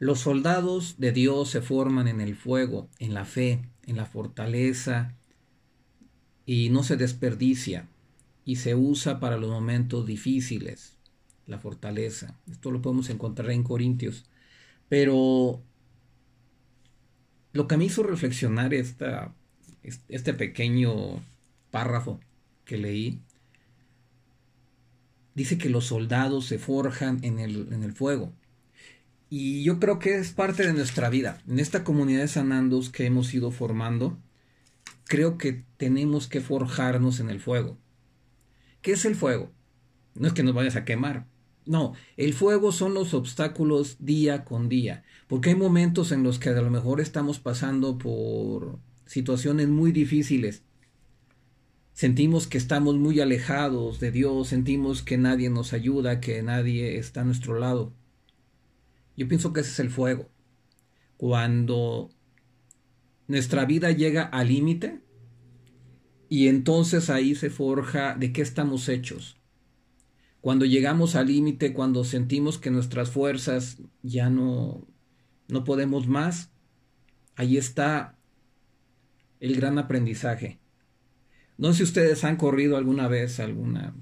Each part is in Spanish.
Los soldados de Dios se forman en el fuego, en la fe, en la fortaleza, y no se desperdicia, y se usa para los momentos difíciles, la fortaleza. Esto lo podemos encontrar en Corintios. Pero lo que me hizo reflexionar esta, este pequeño párrafo que leí, dice que los soldados se forjan en el, en el fuego. Y yo creo que es parte de nuestra vida. En esta comunidad de sanandos que hemos ido formando, creo que tenemos que forjarnos en el fuego. ¿Qué es el fuego? No es que nos vayas a quemar. No, el fuego son los obstáculos día con día, porque hay momentos en los que a lo mejor estamos pasando por situaciones muy difíciles. Sentimos que estamos muy alejados de Dios, sentimos que nadie nos ayuda, que nadie está a nuestro lado. Yo pienso que ese es el fuego. Cuando nuestra vida llega al límite y entonces ahí se forja de qué estamos hechos. Cuando llegamos al límite, cuando sentimos que nuestras fuerzas ya no, no podemos más, ahí está el gran aprendizaje. No sé si ustedes han corrido alguna vez alguna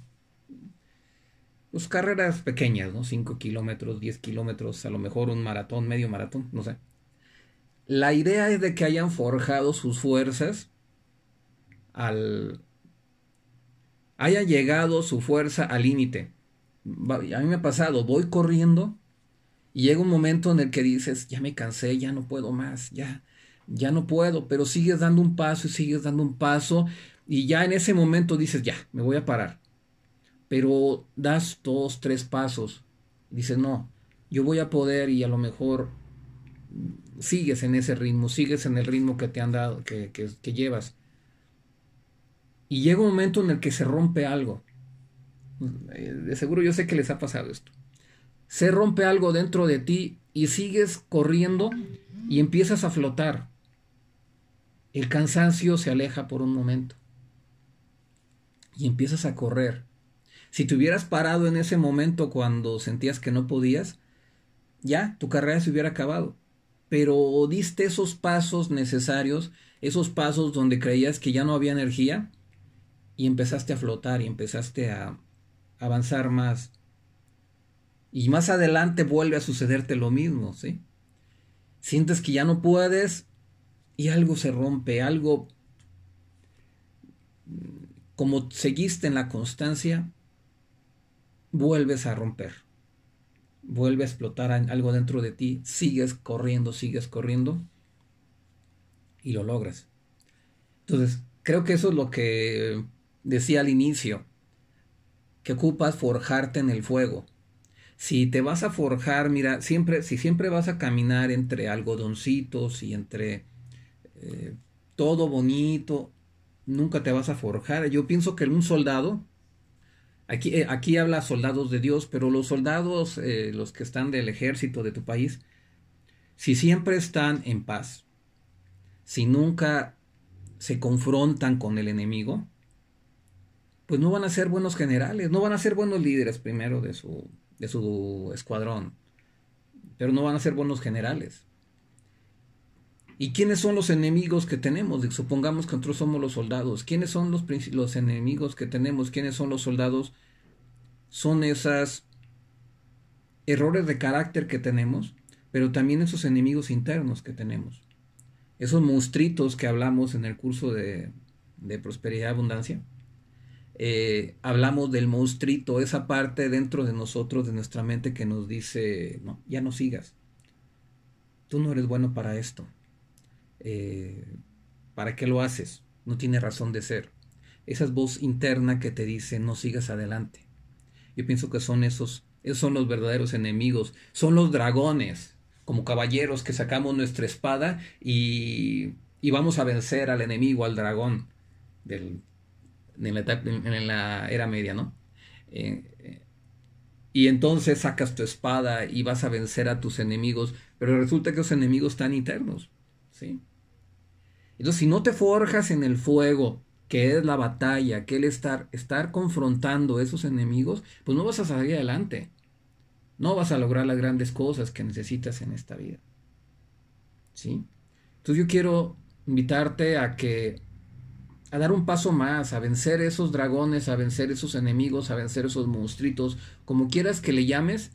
pues, carreras pequeñas, ¿no? 5 kilómetros, 10 kilómetros, a lo mejor un maratón, medio maratón, no sé. La idea es de que hayan forjado sus fuerzas al... haya llegado su fuerza al límite. A mí me ha pasado, voy corriendo y llega un momento en el que dices, ya me cansé, ya no puedo más, ya, ya no puedo, pero sigues dando un paso y sigues dando un paso y ya en ese momento dices, ya, me voy a parar pero das dos, tres pasos, dices, no, yo voy a poder y a lo mejor sigues en ese ritmo, sigues en el ritmo que te han dado, que, llevas. Y llega un momento en el que se rompe algo. De seguro yo sé que les ha pasado esto. Se rompe algo dentro de ti y sigues corriendo y empiezas a flotar. El cansancio se aleja por un momento. Y empiezas a correr si te hubieras parado en ese momento cuando sentías que no podías, ya tu carrera se hubiera acabado. Pero diste esos pasos necesarios, esos pasos donde creías que ya no había energía y empezaste a flotar y empezaste a avanzar más. Y más adelante vuelve a sucederte lo mismo, ¿sí? Sientes que ya no puedes y algo se rompe, algo mm, como seguiste en la constancia, vuelves a romper, vuelve a explotar algo dentro de ti, sigues corriendo, sigues corriendo y lo logras. Entonces, creo que eso es lo que decía al inicio, que ocupas forjarte en el fuego. Si te vas a forjar, mira, siempre, si siempre vas a caminar entre algodoncitos y entre eh, todo bonito, nunca te vas a forjar. Yo pienso que un soldado eh, aquí, habla soldados de Dios, pero los soldados, eh, los que están del ejército de tu país, si siempre están en paz, si nunca se confrontan con el enemigo, pues no van a ser buenos generales, no van a ser buenos líderes primero de su, de su escuadrón, pero no van a ser buenos generales. ¿Y quiénes son los enemigos que tenemos? Supongamos que nosotros somos los soldados. ¿Quiénes son los, enemigos que tenemos? ¿Quiénes son los soldados? Son esos errores de carácter que tenemos, pero también esos enemigos internos que tenemos. Esos monstruitos que hablamos en el curso de, prosperidad y abundancia. Eh, hablamos del monstruito, esa parte dentro de nosotros, de nuestra mente que nos dice, no, ya no sigas. Tú no eres bueno para esto eh, ¿para qué lo haces? No tiene razón de ser. Esa voz interna que te dice no sigas adelante. Yo pienso que son esos, esos son los verdaderos enemigos, son los dragones, como caballeros que sacamos nuestra espada y, y vamos a vencer al enemigo, al dragón, del, en, la, era media, ¿no? Eh, y entonces sacas tu espada y vas a vencer a tus enemigos, pero resulta que los enemigos están internos, ¿sí? Entonces, si no te forjas en el fuego, que es la batalla, que el estar, estar confrontando esos enemigos, pues no vas a salir adelante. No vas a lograr las grandes cosas que necesitas en esta vida. ¿Sí? Entonces yo quiero invitarte a que a dar un paso más, a vencer esos dragones, a vencer esos enemigos, a vencer esos monstruitos, como quieras que le llames,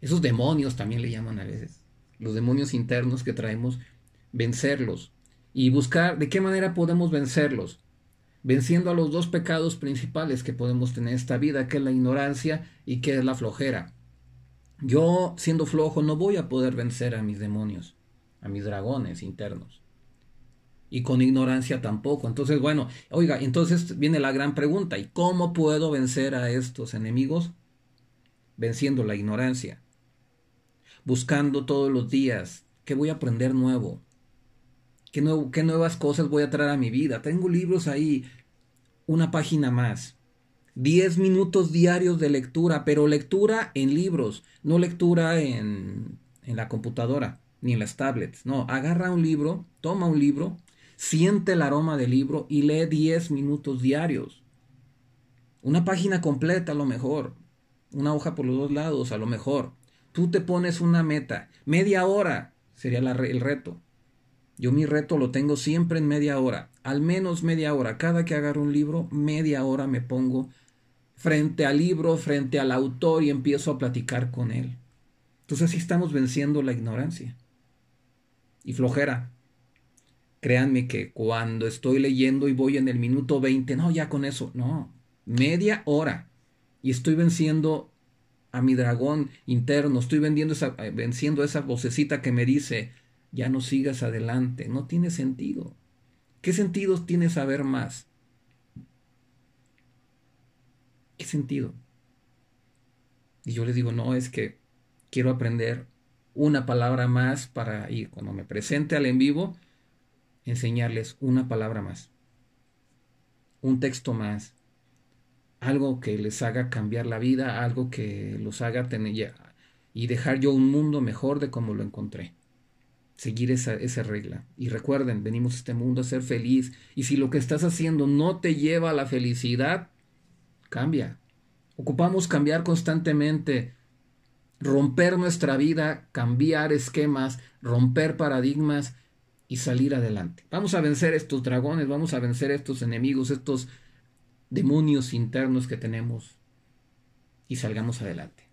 esos demonios también le llaman a veces, los demonios internos que traemos, vencerlos, y buscar de qué manera podemos vencerlos, venciendo a los dos pecados principales que podemos tener en esta vida, que es la ignorancia y que es la flojera. Yo, siendo flojo, no voy a poder vencer a mis demonios, a mis dragones internos. Y con ignorancia tampoco. Entonces, bueno, oiga, entonces viene la gran pregunta, ¿y cómo puedo vencer a estos enemigos? Venciendo la ignorancia. Buscando todos los días, ¿qué voy a aprender nuevo? ¿Qué, nuevas cosas voy a traer a mi vida? Tengo libros ahí, una página más. Diez minutos diarios de lectura, pero lectura en libros, no lectura en, en, la computadora ni en las tablets. No, agarra un libro, toma un libro, siente el aroma del libro y lee diez minutos diarios. Una página completa a lo mejor, una hoja por los dos lados a lo mejor. Tú te pones una meta, media hora sería el reto. Yo mi reto lo tengo siempre en media hora, al menos media hora. Cada que agarro un libro, media hora me pongo frente al libro, frente al autor y empiezo a platicar con él. Entonces así estamos venciendo la ignorancia. Y flojera. Créanme que cuando estoy leyendo y voy en el minuto 20, no, ya con eso, no, media hora. Y estoy venciendo a mi dragón interno, estoy eh, venciendo esa vocecita que me dice, ya no sigas adelante, no tiene sentido. ¿Qué sentido tiene saber más? ¿Qué sentido? Y yo les digo, no, es que quiero aprender una palabra más para ir. Cuando me presente al en vivo, enseñarles una palabra más, un texto más, algo que les haga cambiar la vida, algo que los haga tener y dejar yo un mundo mejor de como lo encontré seguir esa, regla. Y recuerden, venimos a este mundo a ser feliz. Y si lo que estás haciendo no te lleva a la felicidad, cambia. Ocupamos cambiar constantemente, romper nuestra vida, cambiar esquemas, romper paradigmas y salir adelante. Vamos a vencer estos dragones, vamos a vencer estos enemigos, estos demonios internos que tenemos y salgamos adelante.